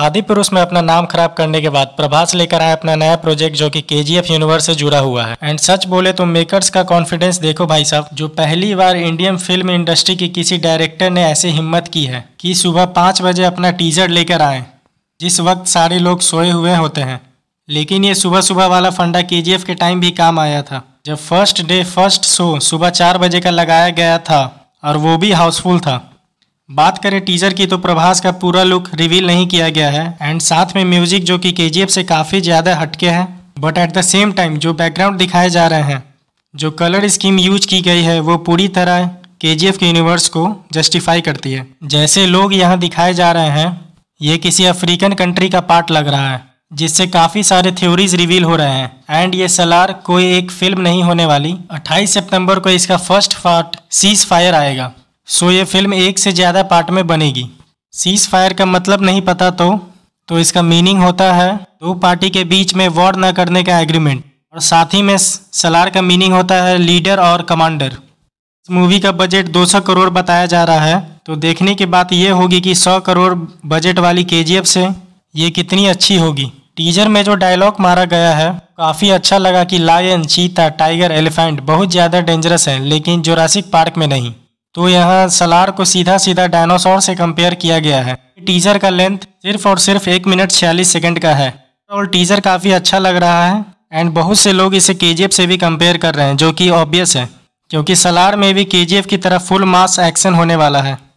आदि पुरुष में अपना नाम खराब करने के बाद प्रभास लेकर आए अपना नया प्रोजेक्ट जो कि एफ यूनिवर्स से जुड़ा हुआ है एंड सच बोले तो मेकर्स का कॉन्फिडेंस देखो भाई साहब जो पहली बार इंडियन फिल्म इंडस्ट्री की किसी डायरेक्टर ने ऐसी हिम्मत की है कि सुबह पाँच बजे अपना टीजर लेकर आए जिस वक्त सारे लोग सोए हुए होते हैं लेकिन ये सुबह सुबह वाला फंडा के के टाइम भी काम आया था जब फर्स्ट डे फर्स्ट शो सुबह चार बजे का लगाया गया था और वो भी हाउसफुल था बात करें टीजर की तो प्रभास का पूरा लुक रिवील नहीं किया गया है एंड साथ में म्यूजिक जो कि के से काफ़ी ज़्यादा हटके है but at the same time जो बैकग्राउंड दिखाए जा रहे हैं जो कलर स्कीम यूज की गई है वो पूरी तरह के के यूनिवर्स को जस्टिफाई करती है जैसे लोग यहाँ दिखाए जा रहे हैं ये किसी अफ्रीकन कंट्री का पार्ट लग रहा है जिससे काफ़ी सारे थ्योरीज रिवील हो रहे हैं एंड ये सलार कोई एक फिल्म नहीं होने वाली 28 सितंबर को इसका फर्स्ट पार्ट सीज फायर आएगा सो ये फिल्म एक से ज़्यादा पार्ट में बनेगी सीज फायर का मतलब नहीं पता तो तो इसका मीनिंग होता है दो पार्टी के बीच में वॉर न करने का एग्रीमेंट और साथ ही में सलार का मीनिंग होता है लीडर और कमांडर इस मूवी का बजट 200 करोड़ बताया जा रहा है तो देखने की बात यह होगी कि 100 करोड़ बजट वाली के से ये कितनी अच्छी होगी टीजर में जो डायलॉग मारा गया है काफ़ी अच्छा लगा कि लायन चीता टाइगर एलिफेंट बहुत ज़्यादा डेंजरस है लेकिन जोरासिक पार्क में नहीं तो यहाँ सलार को सीधा सीधा डायनासोर से कंपेयर किया गया है टीजर का लेंथ सिर्फ और सिर्फ एक मिनट छियालीस सेकंड का है और टीजर काफ़ी अच्छा लग रहा है एंड बहुत से लोग इसे के से भी कंपेयर कर रहे हैं जो कि ऑब्वियस है क्योंकि सलार में भी के की तरह फुल मास एक्शन होने वाला है